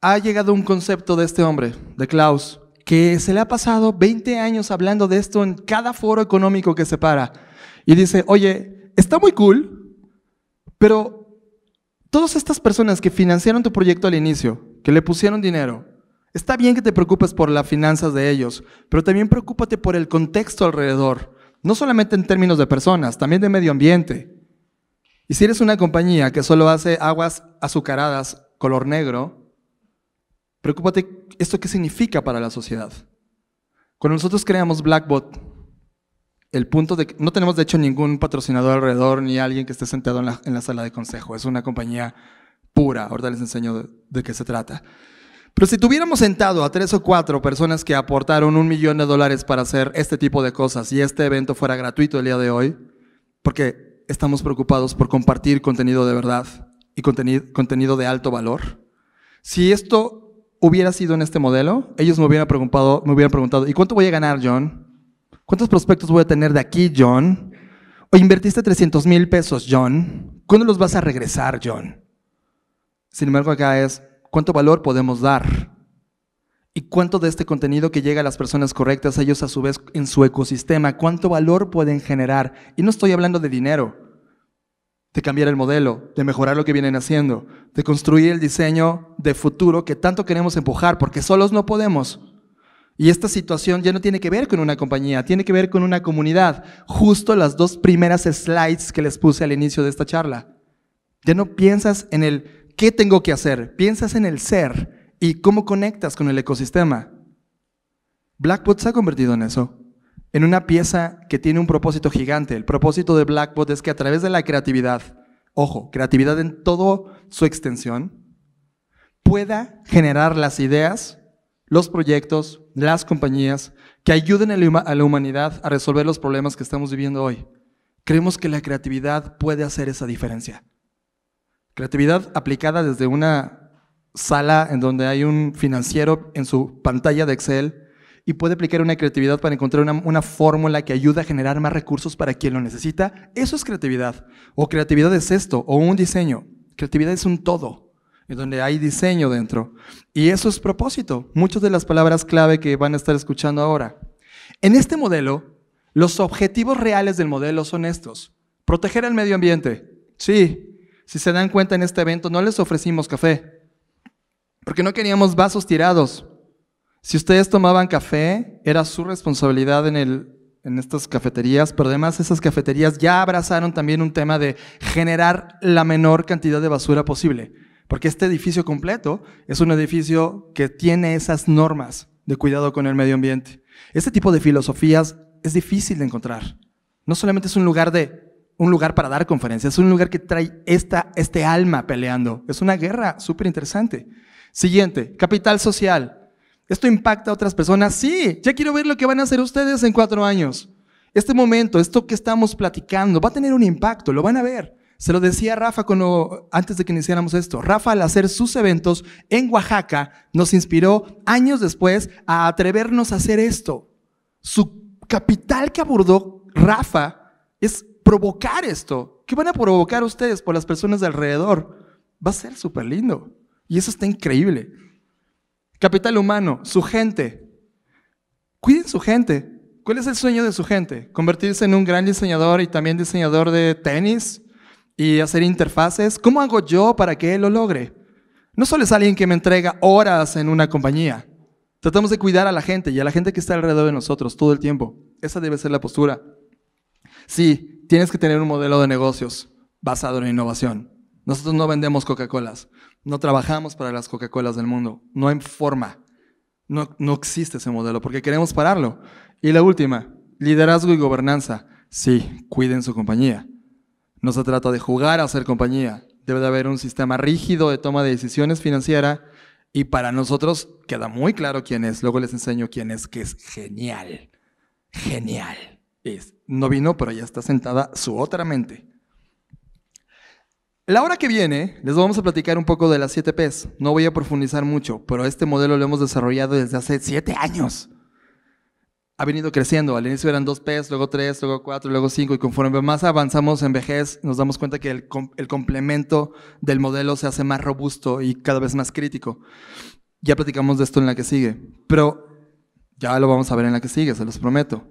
[SPEAKER 1] Ha llegado un concepto de este hombre, de Klaus, que se le ha pasado 20 años hablando de esto en cada foro económico que se para. Y dice, oye, está muy cool, pero todas estas personas que financiaron tu proyecto al inicio, que le pusieron dinero. Está bien que te preocupes por las finanzas de ellos, pero también preocúpate por el contexto alrededor, no solamente en términos de personas, también de medio ambiente. Y si eres una compañía que solo hace aguas azucaradas color negro, preocúpate esto qué significa para la sociedad. Cuando nosotros creamos Blackbot, el punto de no tenemos de hecho ningún patrocinador alrededor ni alguien que esté sentado en la, en la sala de consejo, es una compañía pura. Ahorita les enseño de, qué se trata. Pero si tuviéramos sentado a tres o cuatro personas que aportaron un millón de dólares para hacer este tipo de cosas y este evento fuera gratuito el día de hoy, porque estamos preocupados por compartir contenido de verdad y contenido, de alto valor, si esto hubiera sido en este modelo, ellos me hubieran preguntado, me hubieran preguntado ¿y cuánto voy a ganar, John? ¿Cuántos prospectos voy a tener de aquí, John? ¿O invertiste 300 mil pesos, John? ¿Cuándo los vas a regresar, John? Sin embargo, acá es cuánto valor podemos dar y cuánto de este contenido que llega a las personas correctas, ellos a su vez en su ecosistema, cuánto valor pueden generar. Y no estoy hablando de dinero, de cambiar el modelo, de mejorar lo que vienen haciendo, de construir el diseño de futuro que tanto queremos empujar, porque solos no podemos. Y esta situación ya no tiene que ver con una compañía, tiene que ver con una comunidad. Justo las dos primeras slides que les puse al inicio de esta charla. Ya no piensas en el ¿qué tengo que hacer? Piensas en el ser y cómo conectas con el ecosistema. Blackbot se ha convertido en eso, en una pieza que tiene un propósito gigante. El propósito de Blackbot es que a través de la creatividad, ojo, creatividad en toda su extensión, pueda generar las ideas, los proyectos, las compañías que ayuden a la humanidad a resolver los problemas que estamos viviendo hoy. Creemos que la creatividad puede hacer esa diferencia. Creatividad aplicada desde una sala en donde hay un financiero en su pantalla de Excel y puede aplicar una creatividad para encontrar una, fórmula que ayuda a generar más recursos para quien lo necesita. Eso es creatividad. O creatividad es esto, o un diseño. Creatividad es un todo, en donde hay diseño dentro. Y eso es propósito. Muchas de las palabras clave que van a estar escuchando ahora. En este modelo, los objetivos reales del modelo son estos. Proteger el medio ambiente. Sí, si se dan cuenta en este evento, no les ofrecimos café, porque no queríamos vasos tirados. Si ustedes tomaban café, era su responsabilidad en, el, en estas cafeterías, pero además esas cafeterías ya abrazaron también un tema de generar la menor cantidad de basura posible, porque este edificio completo es un edificio que tiene esas normas de cuidado con el medio ambiente. Este tipo de filosofías es difícil de encontrar. No solamente es un lugar de un lugar para dar conferencias, es un lugar que trae esta, este alma peleando. Es una guerra súper interesante. Siguiente, capital social. ¿Esto impacta a otras personas? Sí, ya quiero ver lo que van a hacer ustedes en cuatro años. Este momento, esto que estamos platicando, va a tener un impacto, lo van a ver. Se lo decía Rafa cuando, antes de que iniciáramos esto. Rafa, al hacer sus eventos en Oaxaca, nos inspiró años después a atrevernos a hacer esto. Su capital que abordó Rafa es provocar esto? ¿Qué van a provocar ustedes por las personas de alrededor? Va a ser súper lindo. Y eso está increíble. Capital humano, su gente. Cuiden su gente. ¿Cuál es el sueño de su gente? ¿Convertirse en un gran diseñador y también diseñador de tenis y hacer interfaces? ¿Cómo hago yo para que él lo logre? No solo es alguien que me entrega horas en una compañía. Tratamos de cuidar a la gente y a la gente que está alrededor de nosotros todo el tiempo. Esa debe ser la postura. Sí, tienes que tener un modelo de negocios basado en innovación. Nosotros no vendemos Coca-Colas, no trabajamos para las Coca-Colas del mundo, no hay forma, no, no existe ese modelo porque queremos pararlo. Y la última, liderazgo y gobernanza. Sí, cuiden su compañía. No se trata de jugar a ser compañía, debe de haber un sistema rígido de toma de decisiones financiera y para nosotros queda muy claro quién es. Luego les enseño quién es, que es genial. Genial no vino, pero ya está sentada su otra mente. La hora que viene les vamos a platicar un poco de las 7 Ps. No voy a profundizar mucho, pero este modelo lo hemos desarrollado desde hace 7 años. Ha venido creciendo. Al inicio eran 2 Ps, luego 3, luego 4, luego 5 y conforme más avanzamos en vejez nos damos cuenta que el complemento del modelo se hace más robusto y cada vez más crítico. Ya platicamos de esto en la que sigue, pero ya lo vamos a ver en la que sigue, se los prometo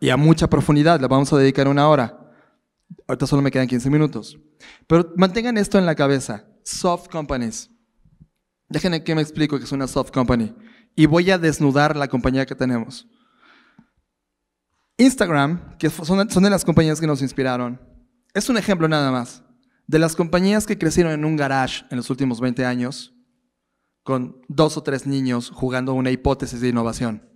[SPEAKER 1] y a mucha profundidad. La vamos a dedicar una hora. Ahorita solo me quedan 15 minutos. Pero mantengan esto en la cabeza. Soft companies. Déjenme que me explico que es una soft company. Y voy a desnudar la compañía que tenemos. Instagram, que son de las compañías que nos inspiraron, es un ejemplo nada más. De las compañías que crecieron en un garage en los últimos 20 años, con dos o tres niños jugando una hipótesis de innovación.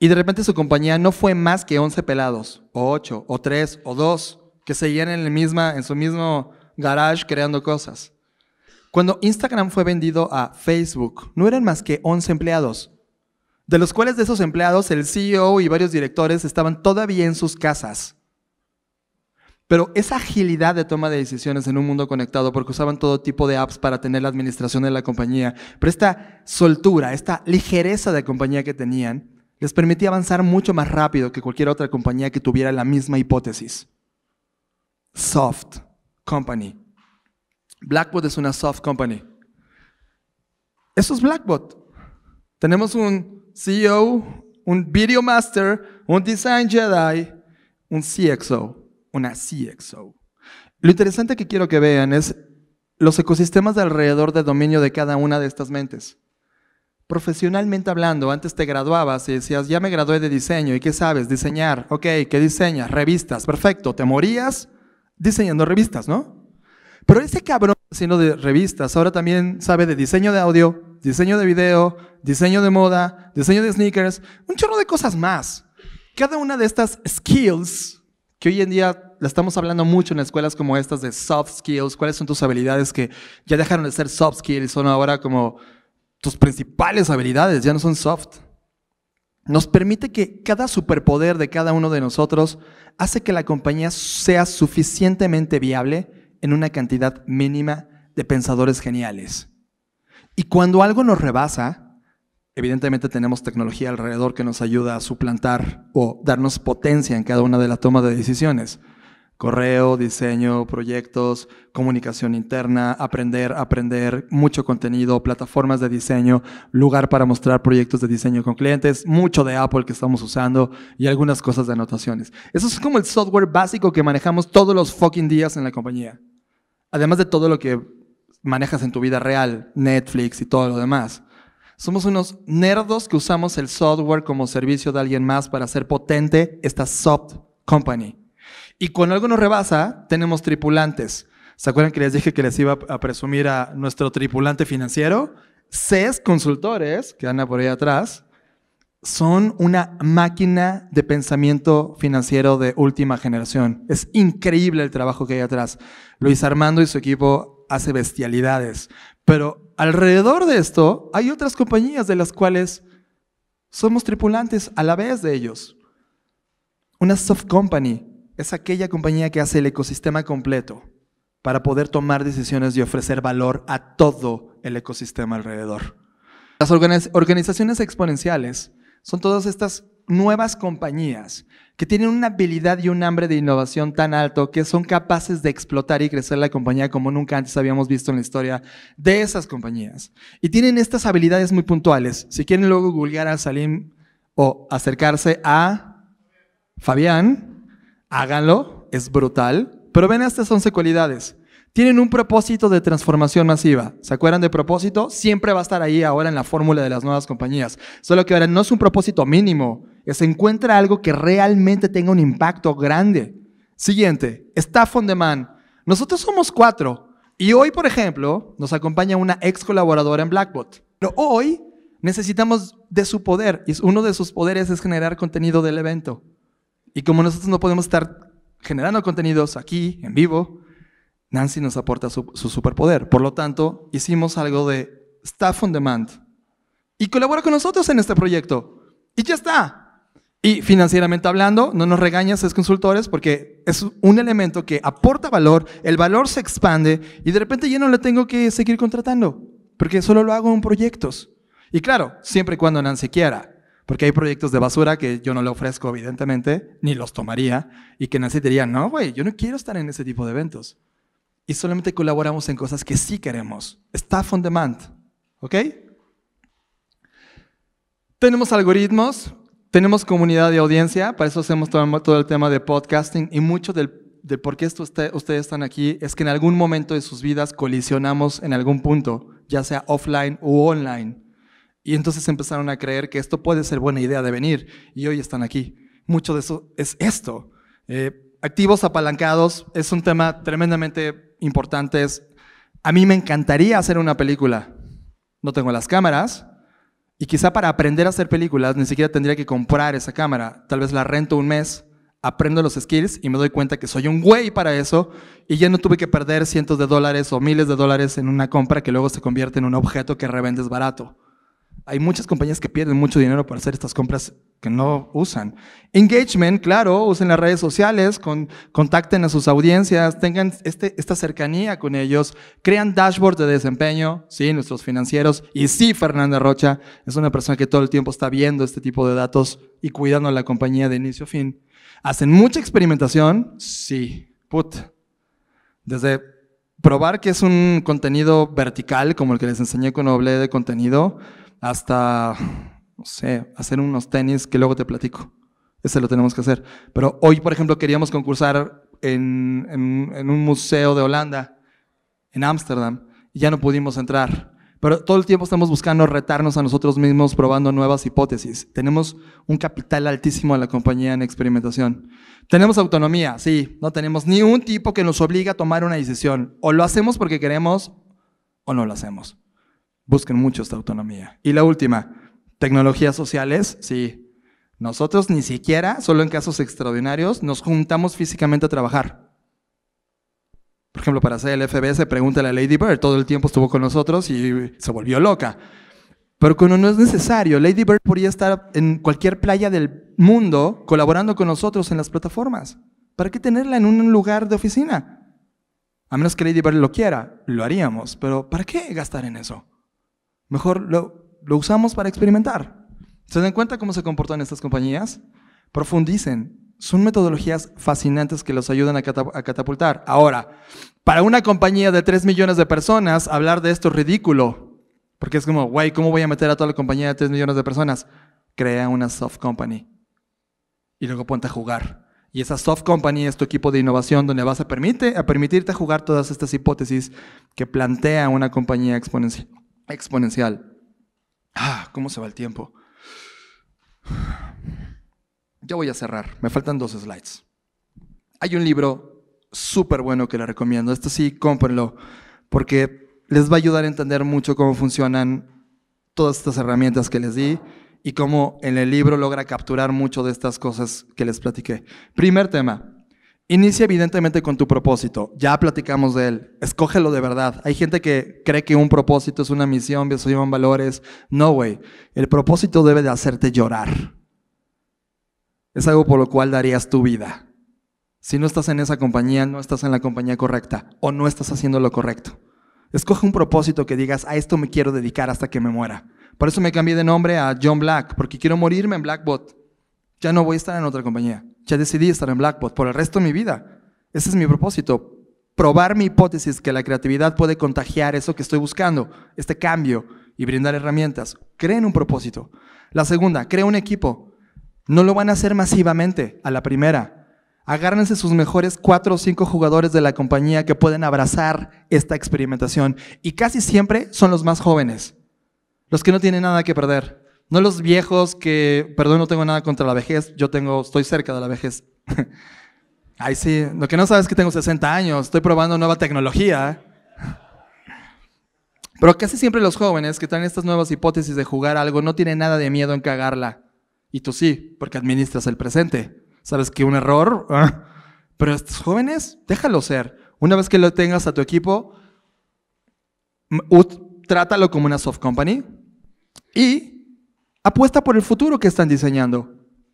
[SPEAKER 1] Y de repente su compañía no fue más que 11 pelados, o 8, o 3, o 2, que seguían en, el misma, en su mismo garage creando cosas. Cuando Instagram fue vendido a Facebook, no eran más que 11 empleados, de los cuales de esos empleados el CEO y varios directores estaban todavía en sus casas. Pero esa agilidad de toma de decisiones en un mundo conectado, porque usaban todo tipo de apps para tener la administración de la compañía, pero esta soltura, esta ligereza de compañía que tenían, les permitía avanzar mucho más rápido que cualquier otra compañía que tuviera la misma hipótesis. Soft company. Blackbot es una soft company. Eso es Blackbot. Tenemos un CEO, un Video Master, un Design Jedi, un CXO, una CXO. Lo interesante que quiero que vean es los ecosistemas de alrededor del dominio de cada una de estas mentes profesionalmente hablando, antes te graduabas y decías, ya me gradué de diseño, ¿y qué sabes? Diseñar, ok, ¿qué diseñas? Revistas, perfecto, te morías diseñando revistas, ¿no? Pero ese cabrón haciendo de revistas ahora también sabe de diseño de audio, diseño de video, diseño de moda, diseño de sneakers, un chorro de cosas más. Cada una de estas skills, que hoy en día la estamos hablando mucho en escuelas como estas de soft skills, cuáles son tus habilidades que ya dejaron de ser soft skills, son ahora como tus principales habilidades, ya no son soft. Nos permite que cada superpoder de cada uno de nosotros hace que la compañía sea suficientemente viable en una cantidad mínima de pensadores geniales. Y cuando algo nos rebasa, evidentemente tenemos tecnología alrededor que nos ayuda a suplantar o darnos potencia en cada una de las tomas de decisiones correo, diseño, proyectos, comunicación interna, aprender, aprender, mucho contenido, plataformas de diseño, lugar para mostrar proyectos de diseño con clientes, mucho de Apple que estamos usando y algunas cosas de anotaciones. Eso es como el software básico que manejamos todos los fucking días en la compañía. Además de todo lo que manejas en tu vida real, Netflix y todo lo demás. Somos unos nerdos que usamos el software como servicio de alguien más para hacer potente esta soft company. Y cuando algo nos rebasa, tenemos tripulantes. ¿Se acuerdan que les dije que les iba a presumir a nuestro tripulante financiero? CES Consultores, que anda por ahí atrás, son una máquina de pensamiento financiero de última generación. Es increíble el trabajo que hay atrás. Luis Armando y su equipo hace bestialidades. Pero alrededor de esto hay otras compañías de las cuales somos tripulantes a la vez de ellos. Una soft company, es aquella compañía que hace el ecosistema completo para poder tomar decisiones y ofrecer valor a todo el ecosistema alrededor. Las organizaciones exponenciales son todas estas nuevas compañías que tienen una habilidad y un hambre de innovación tan alto que son capaces de explotar y crecer la compañía como nunca antes habíamos visto en la historia de esas compañías. Y tienen estas habilidades muy puntuales. Si quieren luego googlear a Salim o acercarse a Fabián, Háganlo, es brutal. Pero ven estas 11 cualidades. Tienen un propósito de transformación masiva. ¿Se acuerdan de propósito? Siempre va a estar ahí ahora en la fórmula de las nuevas compañías. Solo que ahora no es un propósito mínimo. Es encuentra algo que realmente tenga un impacto grande. Siguiente, staff on man. Nosotros somos cuatro. Y hoy, por ejemplo, nos acompaña una ex colaboradora en Blackbot. Pero hoy necesitamos de su poder. Y uno de sus poderes es generar contenido del evento. Y como nosotros no podemos estar generando contenidos aquí, en vivo, Nancy nos aporta su, superpoder. Por lo tanto, hicimos algo de Staff on Demand. Y colabora con nosotros en este proyecto. Y ya está. Y financieramente hablando, no nos regañas, es consultores, porque es un elemento que aporta valor, el valor se expande y de repente yo no le tengo que seguir contratando, porque solo lo hago en proyectos. Y claro, siempre y cuando Nancy quiera. Porque hay proyectos de basura que yo no le ofrezco, evidentemente, ni los tomaría, y que necesitaría. diría, no, güey, yo no quiero estar en ese tipo de eventos. Y solamente colaboramos en cosas que sí queremos. Staff on demand, ¿ok? Tenemos algoritmos, tenemos comunidad de audiencia, para eso hacemos todo, el tema de podcasting y mucho del por qué esto ustedes están aquí es que en algún momento de sus vidas colisionamos en algún punto, ya sea offline u online. Y entonces empezaron a creer que esto puede ser buena idea de venir y hoy están aquí. Mucho de eso es esto. Eh, activos apalancados es un tema tremendamente importante. a mí me encantaría hacer una película. No tengo las cámaras y quizá para aprender a hacer películas ni siquiera tendría que comprar esa cámara. Tal vez la rento un mes, aprendo los skills y me doy cuenta que soy un güey para eso y ya no tuve que perder cientos de dólares o miles de dólares en una compra que luego se convierte en un objeto que revendes barato. Hay muchas compañías que pierden mucho dinero para hacer estas compras que no usan. Engagement, claro, usen las redes sociales, contacten a sus audiencias, tengan este, esta cercanía con ellos, crean dashboards de desempeño, sí, nuestros financieros. Y sí, Fernanda Rocha es una persona que todo el tiempo está viendo este tipo de datos y cuidando a la compañía de inicio a fin. ¿Hacen mucha experimentación? Sí, put. Desde probar que es un contenido vertical, como el que les enseñé cuando hablé de contenido, hasta, no sé, hacer unos tenis que luego te platico. Ese lo tenemos que hacer. Pero hoy, por ejemplo, queríamos concursar en, un museo de Holanda, en Ámsterdam, y ya no pudimos entrar. Pero todo el tiempo estamos buscando retarnos a nosotros mismos, probando nuevas hipótesis. Tenemos un capital altísimo a la compañía en experimentación. Tenemos autonomía, sí. No tenemos ni un tipo que nos obliga a tomar una decisión. O lo hacemos porque queremos o no lo hacemos. Busquen mucho esta autonomía. Y la última, tecnologías sociales, sí. Nosotros ni siquiera, solo en casos extraordinarios, nos juntamos físicamente a trabajar. Por ejemplo, para hacer el FBS se a Lady Bird, todo el tiempo estuvo con nosotros y se volvió loca. Pero cuando no es necesario, Lady Bird podría estar en cualquier playa del mundo colaborando con nosotros en las plataformas. ¿Para qué tenerla en un lugar de oficina? A menos que Lady Bird lo quiera, lo haríamos, pero ¿para qué gastar en eso? Mejor lo, usamos para experimentar. ¿Se dan cuenta cómo se comportan estas compañías? Profundicen. Son metodologías fascinantes que los ayudan a, catapultar. Ahora, para una compañía de 3 millones de personas, hablar de esto es ridículo. Porque es como, güey, ¿cómo voy a meter a toda la compañía de 3 millones de personas? Crea una soft company. Y luego ponte a jugar. Y esa soft company es tu equipo de innovación donde vas a, permite, a permitirte jugar todas estas hipótesis que plantea una compañía exponencial exponencial. Ah, ¿cómo se va el tiempo? Ya voy a cerrar, me faltan dos slides. Hay un libro súper bueno que le recomiendo, esto sí, cómprenlo, porque les va a ayudar a entender mucho cómo funcionan todas estas herramientas que les di y cómo en el libro logra capturar mucho de estas cosas que les platiqué. Primer tema, Inicia evidentemente con tu propósito. Ya platicamos de él. Escógelo de verdad. Hay gente que cree que un propósito es una misión, que se llevan valores. No, güey. El propósito debe de hacerte llorar. Es algo por lo cual darías tu vida. Si no estás en esa compañía, no estás en la compañía correcta o no estás haciendo lo correcto. Escoge un propósito que digas, a esto me quiero dedicar hasta que me muera. Por eso me cambié de nombre a John Black, porque quiero morirme en Blackbot. Ya no voy a estar en otra compañía ya decidí estar en Blackboard por el resto de mi vida. Ese es mi propósito, probar mi hipótesis que la creatividad puede contagiar eso que estoy buscando, este cambio, y brindar herramientas. Creen un propósito. La segunda, crea un equipo. No lo van a hacer masivamente a la primera. Agárrense sus mejores cuatro o cinco jugadores de la compañía que pueden abrazar esta experimentación. Y casi siempre son los más jóvenes, los que no tienen nada que perder. No los viejos que, perdón, no tengo nada contra la vejez, yo tengo, estoy cerca de la vejez. Ay, sí, lo que no sabes es que tengo 60 años, estoy probando nueva tecnología. Pero casi siempre los jóvenes que traen estas nuevas hipótesis de jugar algo no tienen nada de miedo en cagarla. Y tú sí, porque administras el presente. Sabes que un error, ah. pero estos jóvenes, déjalo ser. Una vez que lo tengas a tu equipo, trátalo como una soft company y apuesta por el futuro que están diseñando.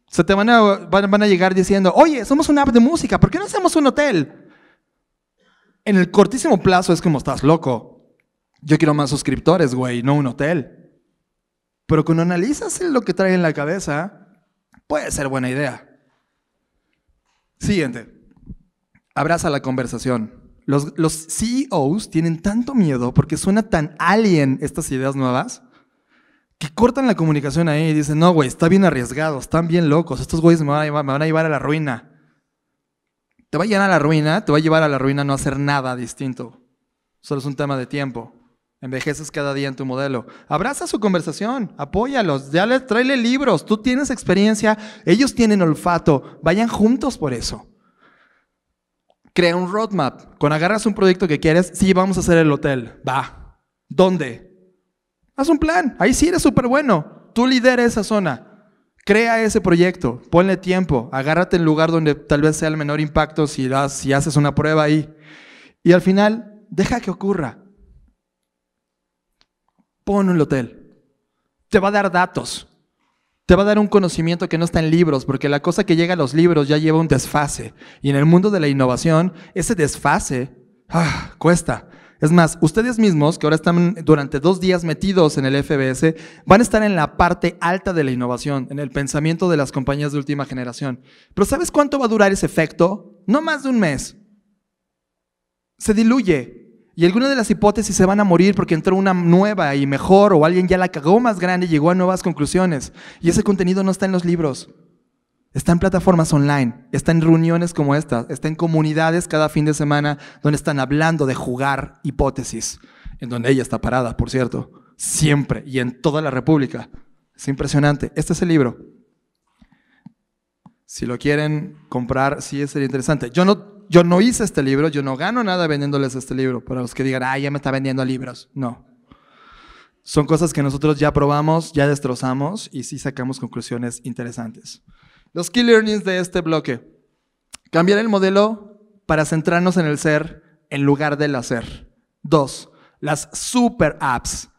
[SPEAKER 1] Se te van a, van, a llegar diciendo, oye, somos una app de música, ¿por qué no hacemos un hotel? En el cortísimo plazo es como estás loco. Yo quiero más suscriptores, güey, no un hotel. Pero cuando analizas lo que trae en la cabeza, puede ser buena idea. Siguiente. Abraza la conversación. Los, los CEOs tienen tanto miedo porque suena tan alien estas ideas nuevas que cortan la comunicación ahí y dicen, no, güey, está bien arriesgado, están bien locos, estos güeyes me van, a llevar, a la ruina. Te va a llevar a la ruina, te va a llevar a la ruina no hacer nada distinto. Solo es un tema de tiempo. Envejeces cada día en tu modelo. Abraza su conversación, apóyalos, ya les, tráele libros, tú tienes experiencia, ellos tienen olfato, vayan juntos por eso. Crea un roadmap. Con agarras un proyecto que quieres, sí, vamos a hacer el hotel. Va. ¿Dónde? Haz un plan. Ahí sí eres súper bueno. Tú lidera esa zona. Crea ese proyecto, ponle tiempo, agárrate el lugar donde tal vez sea el menor impacto si, si haces una prueba ahí. Y al final, deja que ocurra. Pon un hotel. Te va a dar datos. Te va a dar un conocimiento que no está en libros, porque la cosa que llega a los libros ya lleva un desfase. Y en el mundo de la innovación, ese desfase ah, cuesta. Es más, ustedes mismos, que ahora están durante dos días metidos en el FBS, van a estar en la parte alta de la innovación, en el pensamiento de las compañías de última generación. Pero ¿sabes cuánto va a durar ese efecto? No más de un mes. Se diluye. Y algunas de las hipótesis se van a morir porque entró una nueva y mejor o alguien ya la cagó más grande y llegó a nuevas conclusiones. Y ese contenido no está en los libros. Está en plataformas online, está en reuniones como esta, está en comunidades cada fin de semana donde están hablando de jugar hipótesis, en donde ella está parada, por cierto, siempre y en toda la República. Es impresionante. Este es el libro. Si lo quieren comprar, sí sería interesante. Yo no, yo no hice este libro, yo no gano nada vendiéndoles este libro, para los que digan, ah, ya me está vendiendo libros. No. Son cosas que nosotros ya probamos, ya destrozamos y sí sacamos conclusiones interesantes. Los key learnings de este bloque. Cambiar el modelo para centrarnos en el ser en lugar del hacer. Dos, las super apps.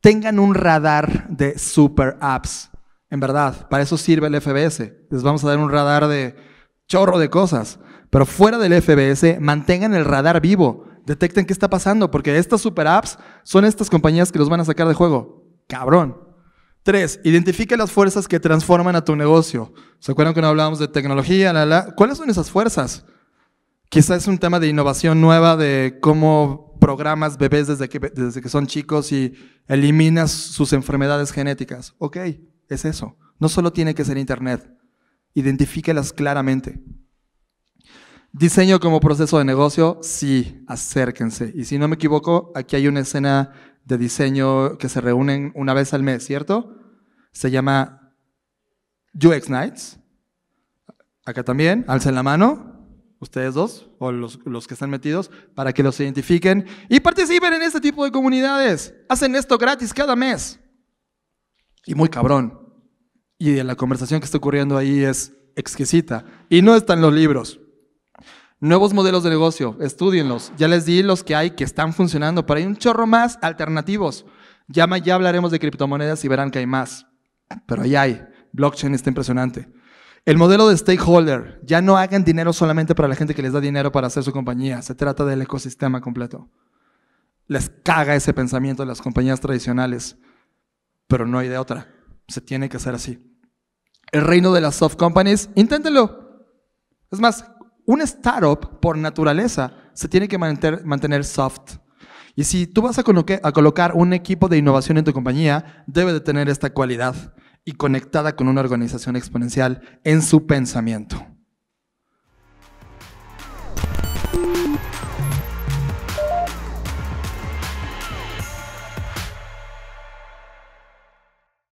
[SPEAKER 1] Tengan un radar de super apps. En verdad, para eso sirve el FBS. Les vamos a dar un radar de chorro de cosas. Pero fuera del FBS, mantengan el radar vivo. Detecten qué está pasando, porque estas super apps son estas compañías que los van a sacar de juego. Cabrón. Tres, identifica las fuerzas que transforman a tu negocio. ¿Se acuerdan que no hablábamos de tecnología? ¿Cuáles son esas fuerzas? Quizás es un tema de innovación nueva, de cómo programas bebés desde que, desde que son chicos y eliminas sus enfermedades genéticas. Ok, es eso. No solo tiene que ser Internet. Identifícalas claramente. Diseño como proceso de negocio, sí, acérquense. Y si no me equivoco, aquí hay una escena de diseño que se reúnen una vez al mes, ¿cierto? Se llama UX Nights. Acá también, alcen la mano, ustedes dos, o los, los que están metidos, para que los identifiquen y participen en este tipo de comunidades. Hacen esto gratis cada mes. Y muy cabrón. Y la conversación que está ocurriendo ahí es exquisita. Y no están los libros. Nuevos modelos de negocio, estudienlos. Ya les di los que hay que están funcionando, pero hay un chorro más alternativos. Ya, ya hablaremos de criptomonedas y verán que hay más. Pero ahí hay. Blockchain está impresionante. El modelo de stakeholder. Ya no hagan dinero solamente para la gente que les da dinero para hacer su compañía. Se trata del ecosistema completo. Les caga ese pensamiento de las compañías tradicionales. Pero no hay de otra. Se tiene que hacer así. El reino de las soft companies. Inténtenlo. Es más, un startup, por naturaleza, se tiene que mantener soft. Y si tú vas a colocar un equipo de innovación en tu compañía, debe de tener esta cualidad y conectada con una organización exponencial en su pensamiento.